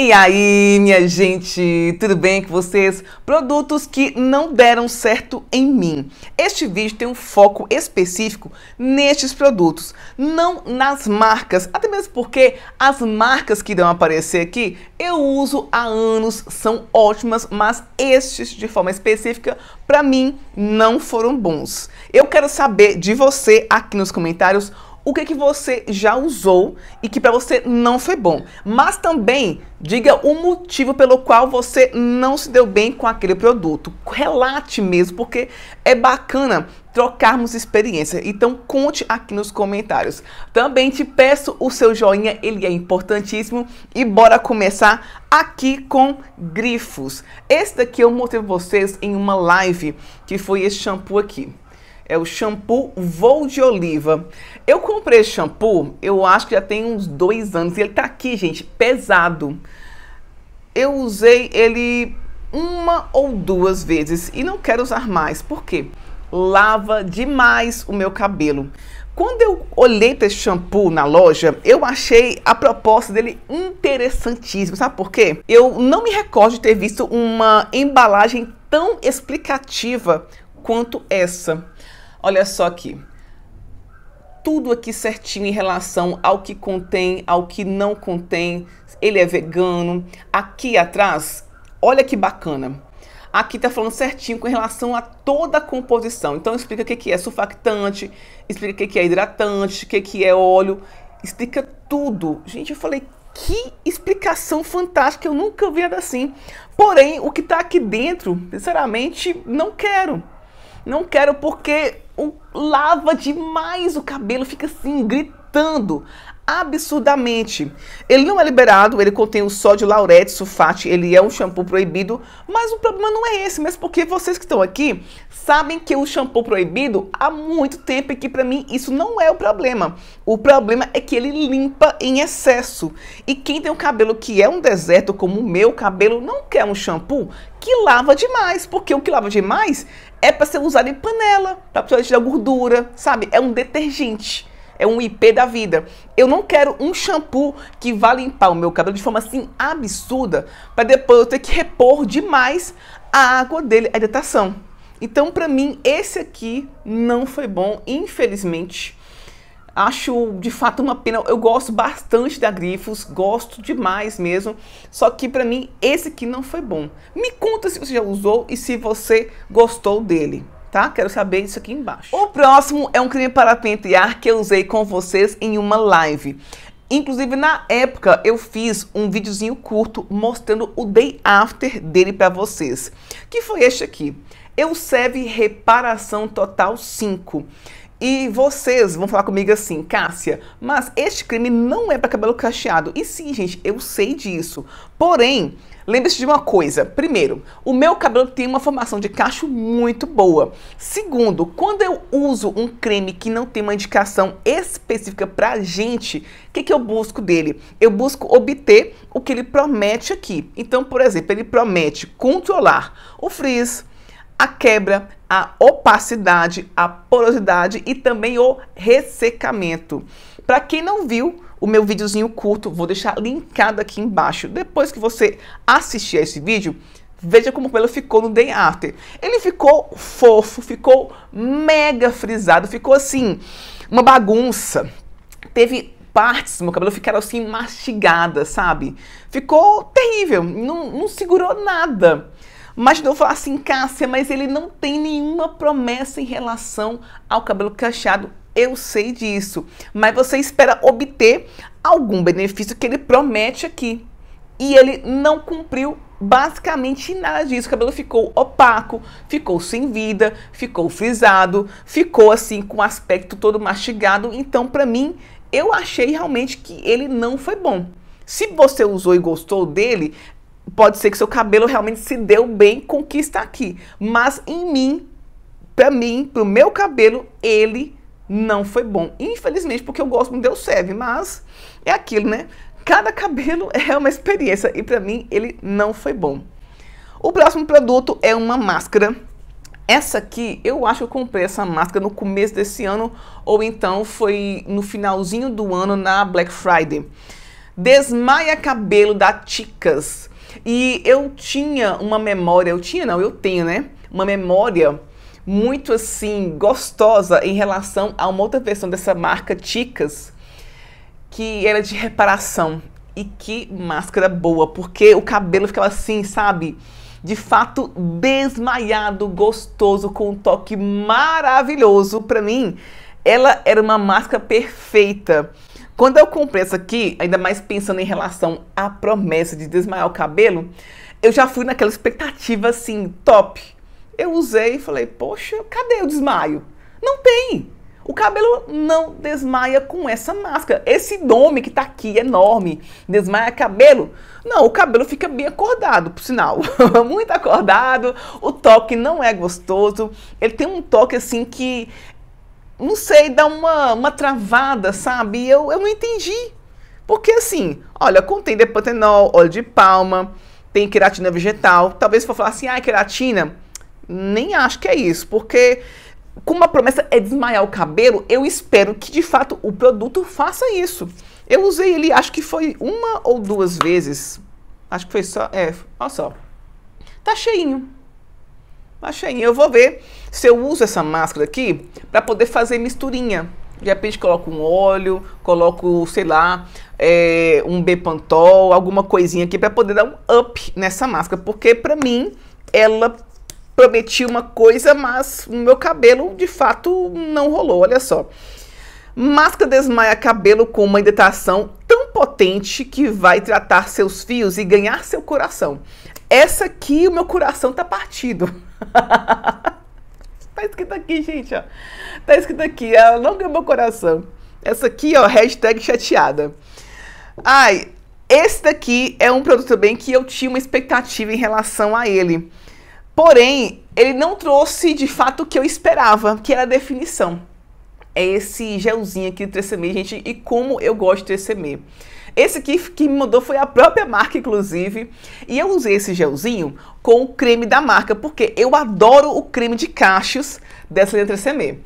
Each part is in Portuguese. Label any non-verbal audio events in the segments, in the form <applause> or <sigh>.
E aí, minha gente, tudo bem com vocês? Produtos que não deram certo em mim. Este vídeo tem um foco específico nestes produtos, não nas marcas, até mesmo porque as marcas que irão aparecer aqui eu uso há anos, são ótimas, mas estes de forma específica para mim não foram bons. Eu quero saber de você aqui nos comentários o que, que você já usou e que para você não foi bom. Mas também diga o motivo pelo qual você não se deu bem com aquele produto. Relate mesmo, porque é bacana trocarmos experiência. Então conte aqui nos comentários. Também te peço o seu joinha, ele é importantíssimo e bora começar aqui com grifos. Esse daqui eu mostrei vocês em uma live que foi esse shampoo aqui é o shampoo Voo de Oliva. Eu comprei esse shampoo, eu acho que já tem uns dois anos. e Ele tá aqui, gente, pesado. Eu usei ele uma ou duas vezes e não quero usar mais. Por quê? Lava demais o meu cabelo. Quando eu olhei para esse shampoo na loja, eu achei a proposta dele interessantíssima. Sabe por quê? Eu não me recordo de ter visto uma embalagem tão explicativa quanto essa. Olha só aqui. Tudo aqui certinho em relação ao que contém, ao que não contém. Ele é vegano. Aqui atrás, olha que bacana. Aqui está falando certinho com relação a toda a composição. Então explica o que, é surfactante, explica o que, é hidratante, o que, que é óleo, explica tudo. Gente, eu falei que explicação fantástica, eu nunca vi nada assim. Porém, o que está aqui dentro, sinceramente, não quero. Não quero porque lava demais o cabelo, fica assim, gritando absurdamente. Ele não é liberado, ele contém o sódio laurete, sulfate, ele é um shampoo proibido, mas o problema não é esse, mesmo porque vocês que estão aqui sabem que o shampoo proibido há muito tempo e que para mim isso não é o problema. O problema é que ele limpa em excesso. E quem tem um cabelo que é um deserto, como o meu cabelo, não quer um shampoo que lava demais, porque o que lava demais é para ser usado em panela, para tirar gordura, sabe? É um detergente é um IP da vida. Eu não quero um shampoo que vá limpar o meu cabelo de forma assim absurda para depois eu ter que repor demais a água dele, a hidratação. Então, para mim, esse aqui não foi bom, infelizmente. Acho de fato uma pena. Eu gosto bastante da Grifos, gosto demais mesmo. Só que para mim esse aqui não foi bom. Me conta se você já usou e se você gostou dele tá? Quero saber isso aqui embaixo. O próximo é um creme para pentear que eu usei com vocês em uma live. Inclusive, na época, eu fiz um videozinho curto mostrando o day after dele para vocês, que foi este aqui serve Reparação Total 5. E vocês vão falar comigo assim, Cássia, mas este creme não é para cabelo cacheado. E sim, gente, eu sei disso. Porém, lembre-se de uma coisa. Primeiro, o meu cabelo tem uma formação de cacho muito boa. Segundo, quando eu uso um creme que não tem uma indicação específica pra gente, o que, que eu busco dele? Eu busco obter o que ele promete aqui. Então, por exemplo, ele promete controlar o frizz, a quebra, a opacidade, a porosidade e também o ressecamento. Para quem não viu o meu videozinho curto, vou deixar linkado aqui embaixo. Depois que você assistir a esse vídeo, Veja como o cabelo ficou no day after. Ele ficou fofo, ficou mega frisado, ficou assim, uma bagunça. Teve partes do meu cabelo ficaram assim mastigadas, sabe? Ficou terrível, não, não segurou nada. Mas não falar assim, Cássia, mas ele não tem nenhuma promessa em relação ao cabelo cacheado. Eu sei disso, mas você espera obter algum benefício que ele promete aqui. E ele não cumpriu basicamente nada disso. O cabelo ficou opaco, ficou sem vida, ficou frisado, ficou assim com o aspecto todo mastigado. Então, para mim, eu achei realmente que ele não foi bom. Se você usou e gostou dele, Pode ser que seu cabelo realmente se deu bem com o que está aqui. Mas em mim, para mim, para o meu cabelo, ele não foi bom. Infelizmente, porque eu gosto do Deus serve, mas é aquilo, né? Cada cabelo <laughs> é uma experiência e para mim ele não foi bom. O próximo produto é uma máscara. Essa aqui, eu acho que eu comprei essa máscara no começo desse ano ou então foi no finalzinho do ano na Black Friday. Desmaia cabelo da Ticas. E eu tinha uma memória, eu tinha não, eu tenho, né? Uma memória muito assim gostosa em relação a uma outra versão dessa marca Ticas, que era de reparação. E que máscara boa, porque o cabelo ficava assim, sabe? de fato desmaiado, gostoso, com um toque maravilhoso para mim. Ela era uma máscara perfeita. Quando eu comprei essa aqui, ainda mais pensando em relação à promessa de desmaiar o cabelo, eu já fui naquela expectativa assim, top. Eu usei e falei, poxa, cadê o desmaio? Não tem! O cabelo não desmaia com essa máscara. Esse nome que tá aqui, é enorme, desmaia cabelo. Não, o cabelo fica bem acordado, por sinal. <laughs> Muito acordado, o toque não é gostoso. Ele tem um toque assim que não sei, dá uma, uma travada, sabe? Eu, eu não entendi. Porque assim, olha, contém depotenol, óleo de palma, tem queratina vegetal. Talvez você for falar assim, ah, queratina, nem acho que é isso, porque como a promessa é desmaiar o cabelo, eu espero que de fato o produto faça isso. Eu usei ele, acho que foi uma ou duas vezes. Acho que foi só, é, olha só. Tá cheinho. Achei, Eu vou ver se eu uso essa máscara aqui para poder fazer misturinha. De repente coloco um óleo, coloco, sei lá, é, um Bepantol, alguma coisinha aqui para poder dar um up nessa máscara. Porque para mim, ela prometia uma coisa, mas o meu cabelo de fato não rolou, olha só. Máscara desmaia cabelo com uma hidratação tão potente que vai tratar seus fios e ganhar seu coração. Essa aqui, o meu coração tá partido. <laughs> tá escrito aqui, gente, ó. Tá escrito aqui, ganhou meu coração. Essa aqui, ó, hashtag chateada. Ai, esse daqui é um produto também que eu tinha uma expectativa em relação a ele. Porém, ele não trouxe de fato o que eu esperava, que era a definição é esse gelzinho aqui do Tresemme, gente, e como eu gosto de Tresemme. Esse aqui que me mandou foi a própria marca, inclusive. E eu usei esse gelzinho com o creme da marca, porque eu adoro o creme de cachos dessa linha Tresemme.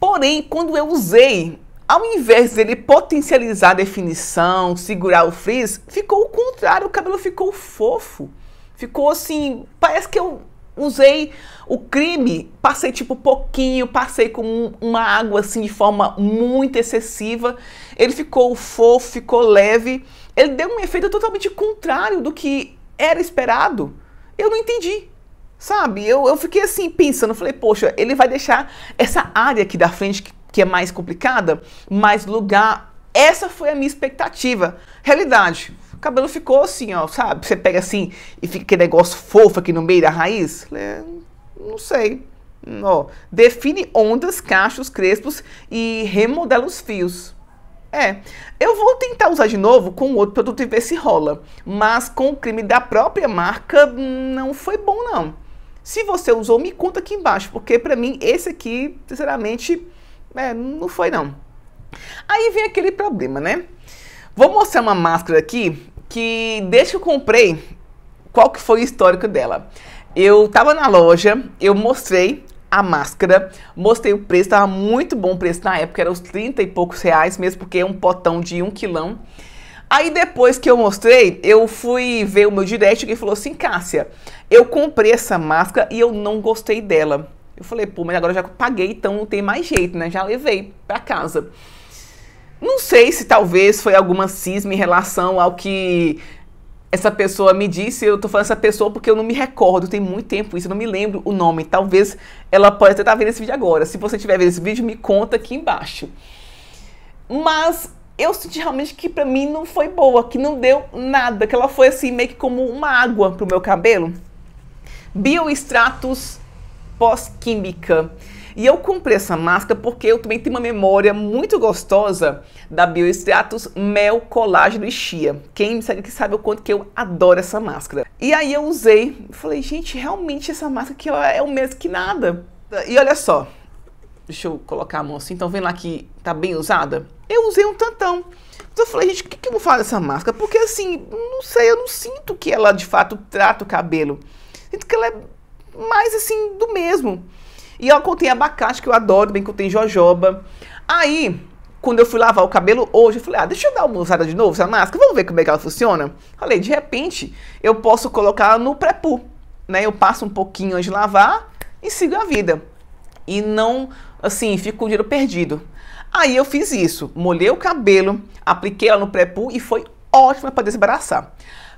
Porém, quando eu usei, ao invés dele potencializar a definição, segurar o frizz, ficou o contrário, o cabelo ficou fofo. Ficou assim, parece que eu usei o creme passei tipo pouquinho, passei com uma água assim de forma muito excessiva. Ele ficou fofo, ficou leve. Ele deu um efeito totalmente contrário do que era esperado. Eu não entendi. Sabe? Eu, eu fiquei assim pensando, falei, poxa, ele vai deixar essa área aqui da frente que, que é mais complicada, mais lugar. Essa foi a minha expectativa. Realidade, cabelo ficou assim, ó, sabe? Você pega assim e fica aquele negócio fofo aqui no meio da raiz. É, não sei. Ó, define ondas, cachos crespos e remodela os fios. É, eu vou tentar usar de novo com outro produto e ver se rola. Mas com o creme da própria marca, não foi bom não. Se você usou, me conta aqui embaixo, porque pra mim esse aqui, sinceramente, é, não foi não. Aí vem aquele problema, né? Vou mostrar uma máscara aqui que desde que eu comprei, qual que foi o histórico dela? Eu tava na loja, eu mostrei a máscara, mostrei o preço, tava muito bom o preço na época, era uns 30 e poucos reais mesmo, porque é um potão de um quilão. Aí depois que eu mostrei, eu fui ver o meu direct e falou assim, Cássia, eu comprei essa máscara e eu não gostei dela. Eu falei, pô, mas agora eu já paguei, então não tem mais jeito, né? Já levei para casa. Não sei se talvez foi alguma cisma em relação ao que essa pessoa me disse, eu tô falando essa pessoa porque eu não me recordo, tem muito tempo isso, eu não me lembro o nome. Talvez ela possa estar tá vendo esse vídeo agora. Se você tiver vendo esse vídeo, me conta aqui embaixo. Mas eu senti realmente que para mim não foi boa, que não deu nada, que ela foi assim meio que como uma água pro meu cabelo. Bioestratos pós-química. E eu comprei essa máscara porque eu também tenho uma memória muito gostosa da Bioestratos Mel Colágeno e Chia. Quem me segue aqui sabe o quanto que eu adoro essa máscara. E aí eu usei, falei, gente, realmente essa máscara aqui é o mesmo que nada. E olha só, deixa eu colocar a mão assim, então vem lá que tá bem usada. Eu usei um tantão. Então eu falei, gente, o que, que eu vou fazer dessa máscara? Porque assim, não sei, eu não sinto que ela de fato trata o cabelo. Sinto que ela é mais assim do mesmo. E ela contém abacate, que eu adoro, bem que contém jojoba. Aí, quando eu fui lavar o cabelo hoje, eu falei, ah, deixa eu dar uma usada de novo essa máscara, vamos ver como é que ela funciona. Falei, de repente, eu posso colocar ela no pré-poo, né? Eu passo um pouquinho antes de lavar e sigo a vida. E não, assim, fico com o dinheiro perdido. Aí eu fiz isso, molhei o cabelo, apliquei ela no pré-poo e foi ótima para desembaraçar.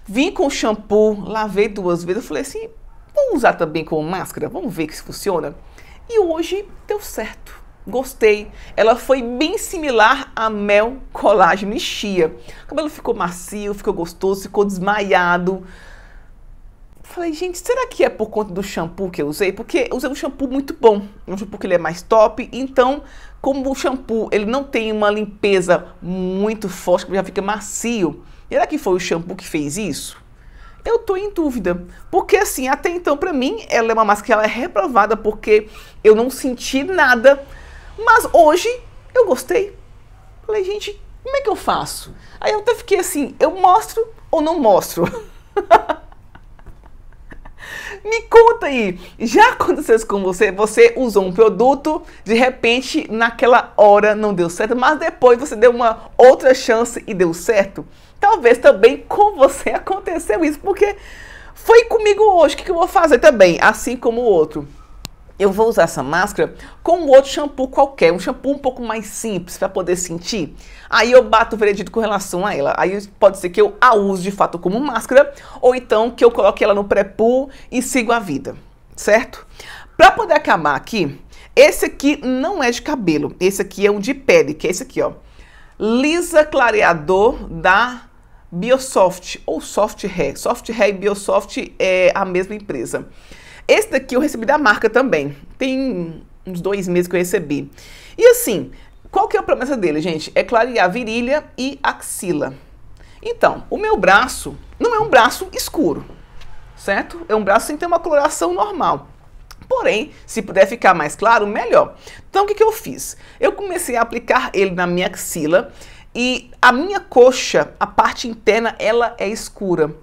Vim com o shampoo, lavei duas vezes, eu falei assim, vamos usar também como máscara, vamos ver que se funciona. E hoje deu certo. Gostei. Ela foi bem similar a mel, colágeno e chia. O cabelo ficou macio, ficou gostoso, ficou desmaiado. Falei, gente, será que é por conta do shampoo que eu usei? Porque eu usei um shampoo muito bom, um shampoo que ele é mais top. Então, como o shampoo ele não tem uma limpeza muito forte, já fica macio. Será que foi o shampoo que fez isso? eu tô em dúvida. Porque assim, até então para mim ela é uma máscara que é reprovada porque eu não senti nada, mas hoje eu gostei. Falei, gente, como é que eu faço? Aí eu até fiquei assim, eu mostro ou não mostro? <laughs> Me conta aí, já aconteceu isso com você? Você usou um produto, de repente, naquela hora não deu certo, mas depois você deu uma outra chance e deu certo? Talvez também com você <laughs> aconteceu isso, porque foi comigo hoje, o que, eu vou fazer também, assim como o outro? eu vou usar essa máscara com outro shampoo qualquer, um shampoo um pouco mais simples para poder sentir. Aí eu bato o veredito com relação a ela. Aí pode ser que eu a use de fato como máscara ou então que eu coloque ela no pré-poo e sigo a vida, certo? Para poder acabar aqui, esse aqui não é de cabelo, esse aqui é um de pele, que é esse aqui, ó. Lisa Clareador da Biosoft ou Soft Hair. Soft Hair e Biosoft é a mesma empresa. Esse daqui eu recebi da marca também. Tem uns dois meses que eu recebi. E assim, qual que é a promessa dele, gente? É clarear virilha e axila. Então, o meu braço não é um braço escuro, certo? É um braço sem ter uma coloração normal. Porém, se puder ficar mais claro, melhor. Então, o que, que eu fiz? Eu comecei a aplicar ele na minha axila e a minha coxa, a parte interna, ela é escura.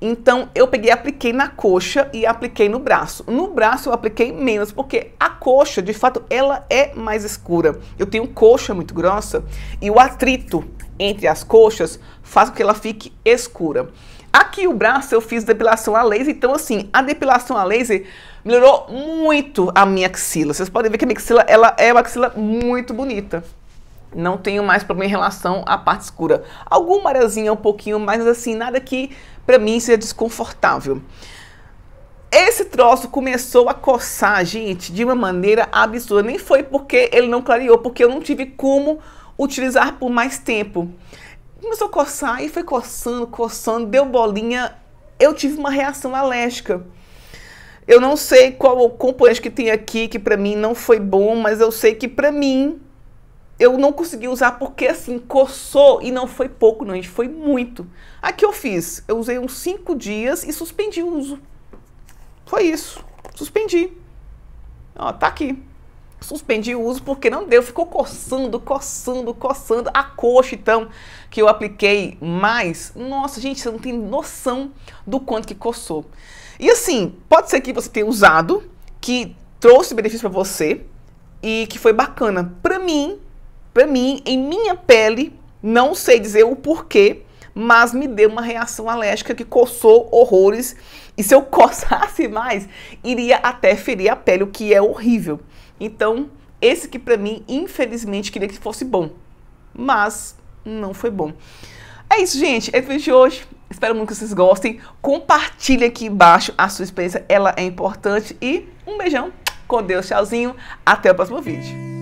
Então eu peguei, apliquei na coxa e apliquei no braço. No braço eu apliquei menos, porque a coxa, de fato, ela é mais escura. Eu tenho coxa muito grossa e o atrito entre as coxas faz com que ela fique escura. Aqui o braço eu fiz depilação a laser, então assim, a depilação a laser melhorou muito a minha axila. Vocês podem ver que a minha axila, ela é uma axila muito bonita não tenho mais problema em relação à parte escura. Alguma areazinha um pouquinho, mas assim, nada que para mim seja desconfortável. Esse troço começou a coçar, gente, de uma maneira absurda. Nem foi porque ele não clareou, porque eu não tive como utilizar por mais tempo. Começou a coçar e foi coçando, coçando, deu bolinha. Eu tive uma reação alérgica. Eu não sei qual o componente que tem aqui que para mim não foi bom, mas eu sei que para mim eu não consegui usar porque assim, coçou e não foi pouco, não, gente, foi muito. Aqui eu fiz, eu usei uns 5 dias e suspendi o uso. Foi isso, suspendi. Ó, tá aqui. Suspendi o uso porque não deu, ficou coçando, coçando, coçando. A coxa, então, que eu apliquei mais, nossa, gente, você não tem noção do quanto que coçou. E assim, pode ser que você tenha usado, que trouxe benefício para você e que foi bacana. Para mim, para mim, em minha pele, não sei dizer o porquê, mas me deu uma reação alérgica que coçou horrores. E se eu <laughs> coçasse mais, iria até ferir a pele, o que é horrível. Então, esse que para mim, infelizmente, queria que fosse bom, mas não foi bom. É isso, gente. É o vídeo de hoje. Espero muito que vocês gostem. Compartilhe aqui embaixo a sua experiência, ela é importante. E um beijão, com Deus, tchauzinho. Até o próximo vídeo.